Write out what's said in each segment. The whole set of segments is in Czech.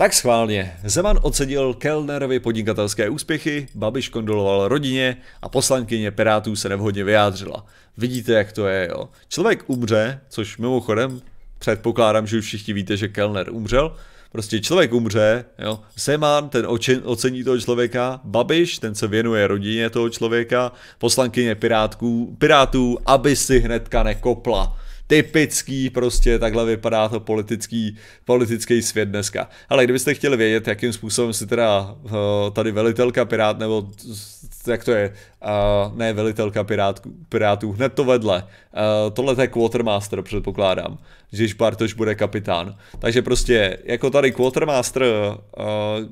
Tak schválně, Zeman ocenil Kellnerovi podnikatelské úspěchy, Babiš kondoloval rodině a poslankyně Pirátů se nevhodně vyjádřila. Vidíte, jak to je, jo. Člověk umře, což mimochodem předpokládám, že už všichni víte, že Kellner umřel, Prostě člověk umře, jo. Zeman, ten očen, ocení toho člověka, Babiš, ten se věnuje rodině toho člověka, poslankyně Pirátků, Pirátů, aby si hnedka nekopla. Typický prostě, takhle vypadá to politický, politický svět dneska. Ale kdybyste chtěli vědět, jakým způsobem si teda uh, tady velitelka Pirát, nebo jak to je, uh, ne velitelka pirát, Pirátů, hned to vedle. Uh, tohle je Quartermaster, předpokládám, když Bartoš bude kapitán. Takže prostě, jako tady Quartermaster, uh,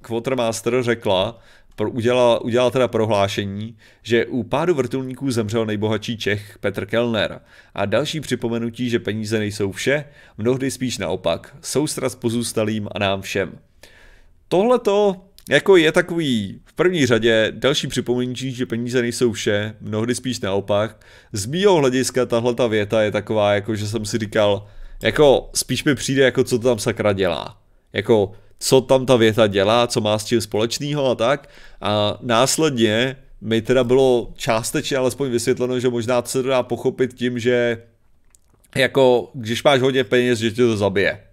Quartermaster řekla, pro, udělal, udělal teda prohlášení, že u pádu vrtulníků zemřel nejbohatší Čech Petr Kellner. A další připomenutí, že peníze nejsou vše, mnohdy spíš naopak, soustras pozůstalým a nám všem. Tohle to jako je takový v první řadě další připomenutí, že peníze nejsou vše, mnohdy spíš naopak. Z mého hlediska tahle ta věta je taková, jako že jsem si říkal, jako spíš mi přijde, jako co to tam sakra dělá. Jako co tam ta věta dělá, co má s tím společného a tak. A následně mi teda bylo částečně alespoň vysvětleno, že možná se to dá pochopit tím, že jako když máš hodně peněz, že tě to zabije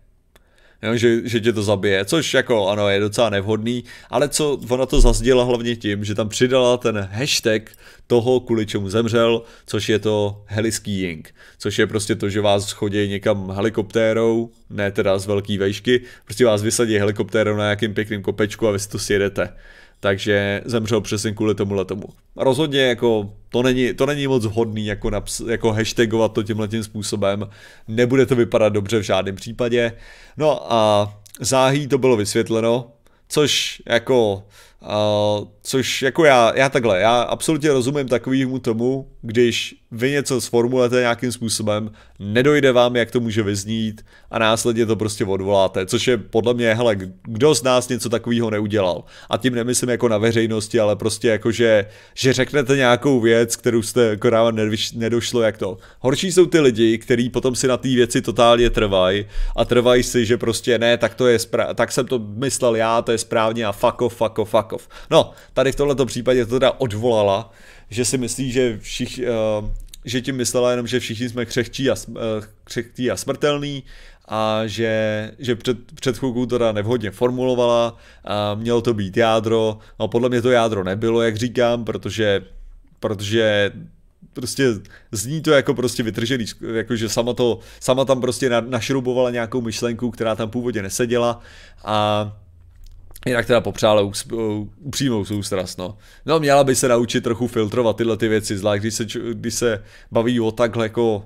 jo, že, že tě to zabije, což jako ano je docela nevhodný, ale co ona to zazděla hlavně tím, že tam přidala ten hashtag toho, kvůli čemu zemřel, což je to heliskiing, což je prostě to, že vás chodí někam helikoptérou, ne teda z velké vejšky, prostě vás vysadí helikoptérou na nějakým pěkným kopečku a vy si to sjedete takže zemřel přesně kvůli tomu tomu. Rozhodně jako to není, to není moc hodný jako, naps- jako hashtagovat to tímhle tím způsobem, nebude to vypadat dobře v žádném případě. No a záhy to bylo vysvětleno, což jako Uh, což jako já, já takhle, já absolutně rozumím takovýmu tomu, když vy něco sformulujete nějakým způsobem, nedojde vám, jak to může vyznít a následně to prostě odvoláte, což je podle mě, hele, kdo z nás něco takového neudělal. A tím nemyslím jako na veřejnosti, ale prostě jako, že, že řeknete nějakou věc, kterou jste jako nedošlo, jak to. Horší jsou ty lidi, kteří potom si na té věci totálně trvají a trvají si, že prostě ne, tak to je, tak jsem to myslel já, to je správně a fako, fako, fako. Krakov. No, tady v tomto případě to teda odvolala, že si myslí, že všich, uh, že tím myslela jenom, že všichni jsme křehčí a, uh, a smrtelný a že, že před, před chvilkou teda nevhodně formulovala, a mělo to být jádro, no podle mě to jádro nebylo, jak říkám, protože, protože prostě zní to jako prostě vytržený, jakože sama, to, sama tam prostě našrubovala nějakou myšlenku, která tam původně neseděla a Jinak teda popřála upřímnou soustrast, no. No měla by se naučit trochu filtrovat tyhle ty věci, zvlášť když se, když se baví o takhle jako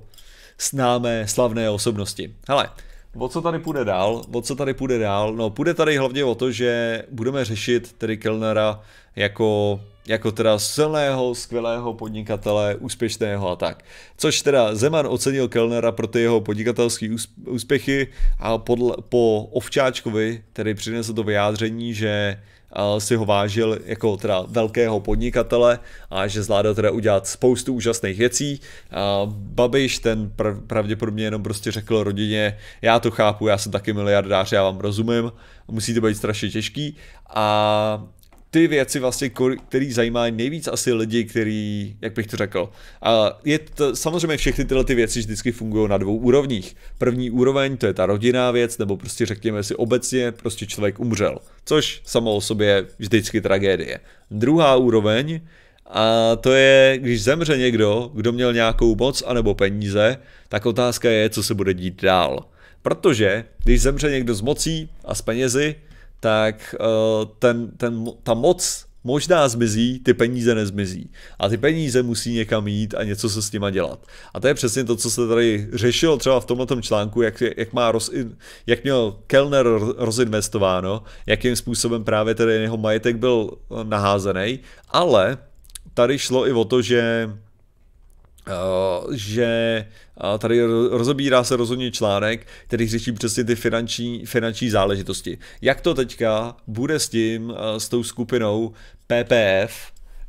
známé slavné osobnosti. Hele, O co tady půjde dál? O co tady půjde dál? No, půjde tady hlavně o to, že budeme řešit tedy Kellnera jako, jako teda silného, skvělého podnikatele, úspěšného a tak. Což teda Zeman ocenil Kellnera pro ty jeho podnikatelské úspěchy a podle, po Ovčáčkovi tedy přinesl to vyjádření, že si ho vážil jako teda velkého podnikatele a že zvládá teda udělat spoustu úžasných věcí. Babiš ten pravděpodobně jenom prostě řekl rodině, já to chápu, já jsem taky miliardář, já vám rozumím, musí to být strašně těžký a ty věci vlastně, který zajímají nejvíc asi lidi, který, jak bych to řekl. A je to, samozřejmě všechny tyhle ty věci vždycky fungují na dvou úrovních. První úroveň, to je ta rodinná věc, nebo prostě řekněme si obecně, prostě člověk umřel. Což samo o sobě je vždycky tragédie. Druhá úroveň, a to je, když zemře někdo, kdo měl nějakou moc anebo peníze, tak otázka je, co se bude dít dál. Protože když zemře někdo s mocí a s penězi, tak eh, ten, ten, ta moc možná zmizí, ty peníze nezmizí. A ty peníze musí někam jít a něco se s nima dělat. A to je přesně to, co se tady řešilo třeba v tomto článku, jak, jak, má roz, jak měl Kellner rozinvestováno, jakým způsobem právě tedy jeho majetek byl naházený, ale tady šlo i o to, že Eh, že eh, tady rozobírá se rozhodně článek, který řeší přesně ty finanční, finanční záležitosti. Jak to teďka bude s tím, eh, s tou skupinou PPF,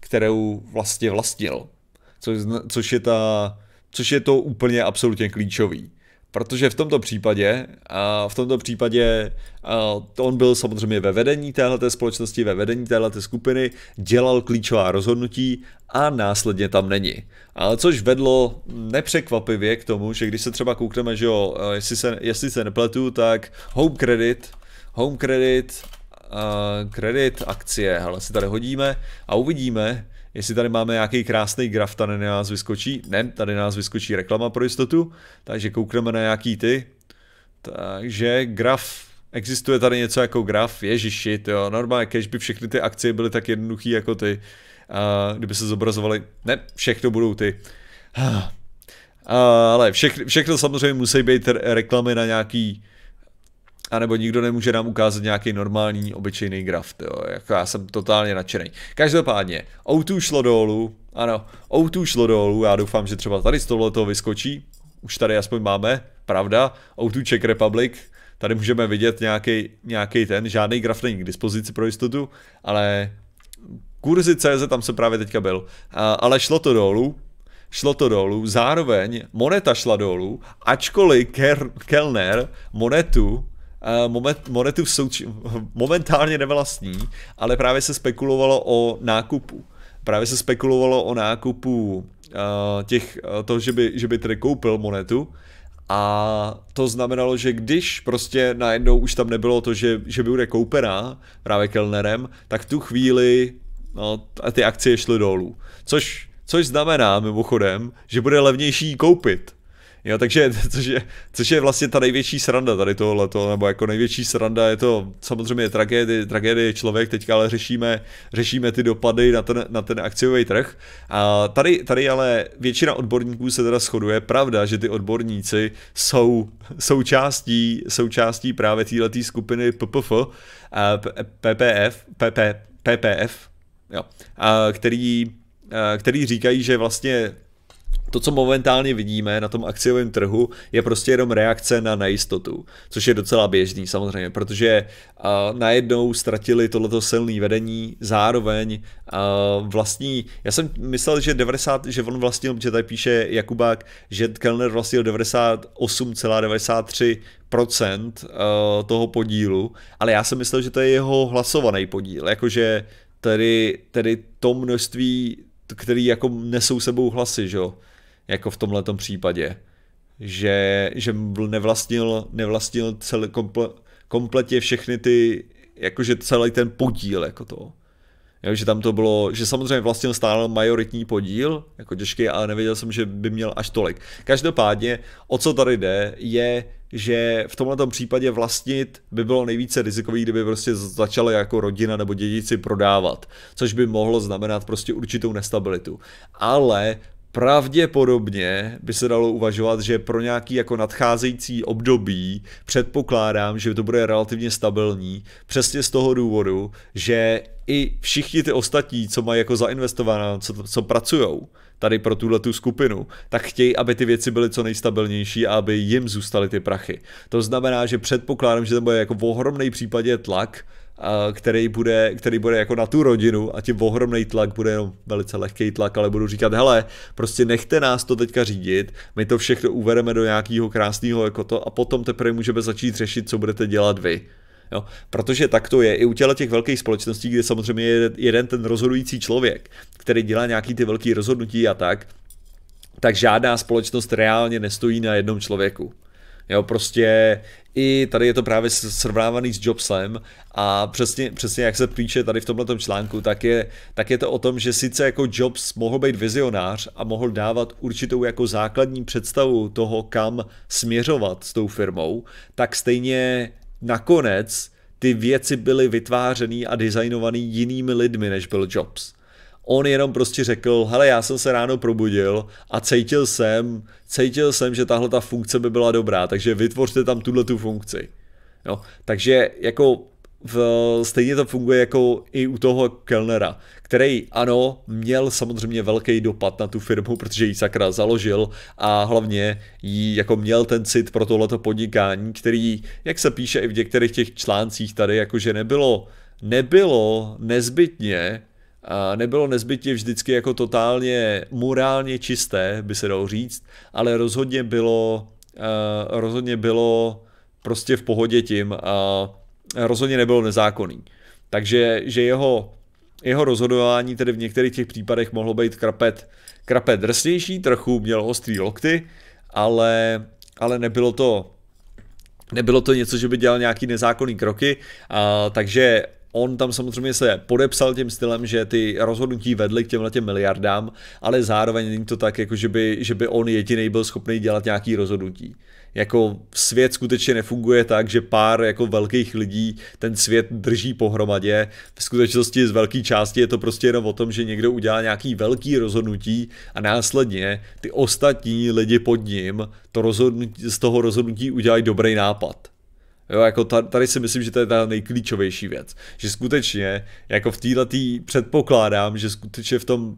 kterou vlastně vlastnil, což, což je ta, což je to úplně absolutně klíčový. Protože v tomto případě, a v tomto případě a to on byl samozřejmě ve vedení téhleté společnosti, ve vedení téhleté skupiny, dělal klíčová rozhodnutí a následně tam není. A což vedlo nepřekvapivě k tomu, že když se třeba koukneme, že jo, jestli se, jestli se nepletu, tak Home Credit, Home Credit, kredit, akcie, ale si tady hodíme a uvidíme, Jestli tady máme nějaký krásný graf, tady na nás vyskočí. Ne, tady na nás vyskočí reklama pro jistotu. Takže koukneme na nějaký ty. Takže graf Existuje tady něco jako graf, ježiši, to jo, normálně, když by všechny ty akcie byly tak jednoduchý jako ty, a kdyby se zobrazovaly, ne, všechno budou ty. A, ale všechno, všechno samozřejmě musí být reklamy na nějaký a nebo nikdo nemůže nám ukázat nějaký normální, obyčejný graf, jo. Jako já jsem totálně nadšený. Každopádně, O2 šlo dolů, ano, O2 šlo dolů, já doufám, že třeba tady z tohoto vyskočí, už tady aspoň máme, pravda, O2 Czech Republic, tady můžeme vidět nějaký, nějaký ten, žádný graf není k dispozici pro jistotu, ale kurzy CZ tam se právě teďka byl, a, ale šlo to dolů, šlo to dolů, zároveň moneta šla dolů, ačkoliv Ker, Kellner monetu moment, Monetu souč- momentálně nevlastní, ale právě se spekulovalo o nákupu. Právě se spekulovalo o nákupu uh, těch, uh, že by, že by tedy koupil monetu, a to znamenalo, že když prostě najednou už tam nebylo to, že, že by bude koupená právě Kellnerem, tak v tu chvíli no, ty akcie šly dolů. Což, což znamená mimochodem, že bude levnější koupit Jo, takže, což je, což je vlastně ta největší sranda tady tohle, nebo jako největší sranda je to samozřejmě tragédie, tragédie člověk, teďka ale řešíme, řešíme ty dopady na ten, na ten akciový trh. A tady, tady ale většina odborníků se teda shoduje, pravda, že ty odborníci jsou součástí, součástí právě této skupiny PPF, a PPF, PP, PPF, jo, a který, a který říkají, že vlastně to, co momentálně vidíme na tom akciovém trhu, je prostě jenom reakce na nejistotu, což je docela běžný samozřejmě, protože uh, najednou ztratili tohleto silné vedení, zároveň uh, vlastní, já jsem myslel, že 90, že on vlastnil, protože tady píše Jakubák, že Kellner vlastnil 98,93 procent toho podílu, ale já jsem myslel, že to je jeho hlasovaný podíl, jakože tedy, tedy to množství, který jako nesou sebou hlasy, že jo jako v tomhle případě. Že, že nevlastnil, nevlastnil celý komple, kompletně všechny ty, jakože celý ten podíl jako to. Jo, že tam to bylo, že samozřejmě vlastnil stále majoritní podíl, jako těžký, ale nevěděl jsem, že by měl až tolik. Každopádně, o co tady jde, je, že v tomhle případě vlastnit by bylo nejvíce rizikový, kdyby prostě začala jako rodina nebo dědici prodávat, což by mohlo znamenat prostě určitou nestabilitu. Ale Pravděpodobně by se dalo uvažovat, že pro nějaký jako nadcházející období předpokládám, že to bude relativně stabilní, přesně z toho důvodu, že i všichni ty ostatní, co mají jako zainvestováno, co, co pracujou tady pro tuhle tu skupinu, tak chtějí, aby ty věci byly co nejstabilnější a aby jim zůstaly ty prachy. To znamená, že předpokládám, že to bude jako v ohromný případě tlak, který bude, který bude jako na tu rodinu a tím ohromný tlak bude jenom velice lehký tlak, ale budu říkat, hele, prostě nechte nás to teďka řídit, my to všechno uvedeme do nějakého krásného jako to a potom teprve můžeme začít řešit, co budete dělat vy. Jo? Protože tak to je i u těla těch velkých společností, kde samozřejmě je jeden ten rozhodující člověk, který dělá nějaký ty velký rozhodnutí a tak, tak žádná společnost reálně nestojí na jednom člověku. Jo, prostě i tady je to právě srovnávaný s Jobsem a přesně, přesně jak se píše tady v tomto článku, tak je, tak je to o tom, že sice jako Jobs mohl být vizionář a mohl dávat určitou jako základní představu toho, kam směřovat s tou firmou, tak stejně nakonec ty věci byly vytvářený a designovaný jinými lidmi, než byl Jobs. On jenom prostě řekl, hele, já jsem se ráno probudil a cítil jsem, cítil jsem, že tahle ta funkce by byla dobrá, takže vytvořte tam tuhle tu funkci. Jo? Takže jako v, stejně to funguje jako i u toho Kelnera, který ano, měl samozřejmě velký dopad na tu firmu, protože ji sakra založil a hlavně jí jako měl ten cit pro tohleto podnikání, který, jak se píše i v některých těch článcích tady, jakože nebylo, nebylo nezbytně nebylo nezbytně vždycky jako totálně morálně čisté, by se dalo říct, ale rozhodně bylo, eh, rozhodně bylo prostě v pohodě tím a rozhodně nebylo nezákonný. Takže že jeho, jeho rozhodování tedy v některých těch případech mohlo být krapet, krapet drsnější, trochu měl ostrý lokty, ale, ale nebylo to nebylo to něco, že by dělal nějaký nezákonný kroky, a, takže On tam samozřejmě se podepsal tím stylem, že ty rozhodnutí vedly k těmhle těm miliardám, ale zároveň není to tak, jako že by, že by on jediný byl schopný dělat nějaký rozhodnutí. Jako svět skutečně nefunguje tak, že pár jako velkých lidí ten svět drží pohromadě. V skutečnosti z velké části je to prostě jenom o tom, že někdo udělá nějaký velký rozhodnutí a následně ty ostatní lidi pod ním to rozhodnutí, z toho rozhodnutí udělají dobrý nápad. Jo, jako tady si myslím, že to je ta nejklíčovější věc. Že skutečně, jako v této předpokládám, že skutečně v tom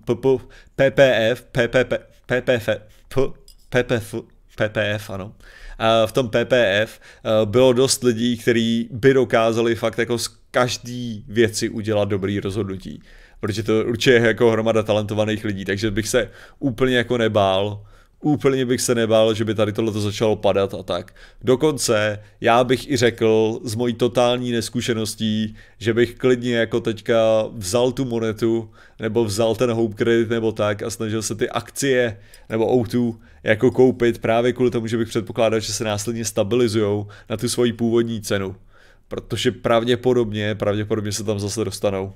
PPF, PPF, PPF, PPF, ano, a v tom PPF eh, bylo dost lidí, kteří by dokázali fakt jako z každý věci udělat dobrý rozhodnutí. Protože to určitě je jako hromada talentovaných lidí, takže bych se úplně jako nebál Úplně bych se nebál, že by tady tohleto začalo padat a tak. Dokonce já bych i řekl z mojí totální neskušeností, že bych klidně jako teďka vzal tu monetu, nebo vzal ten home credit nebo tak a snažil se ty akcie nebo O2 jako koupit právě kvůli tomu, že bych předpokládal, že se následně stabilizujou na tu svoji původní cenu. Protože pravděpodobně, pravděpodobně se tam zase dostanou.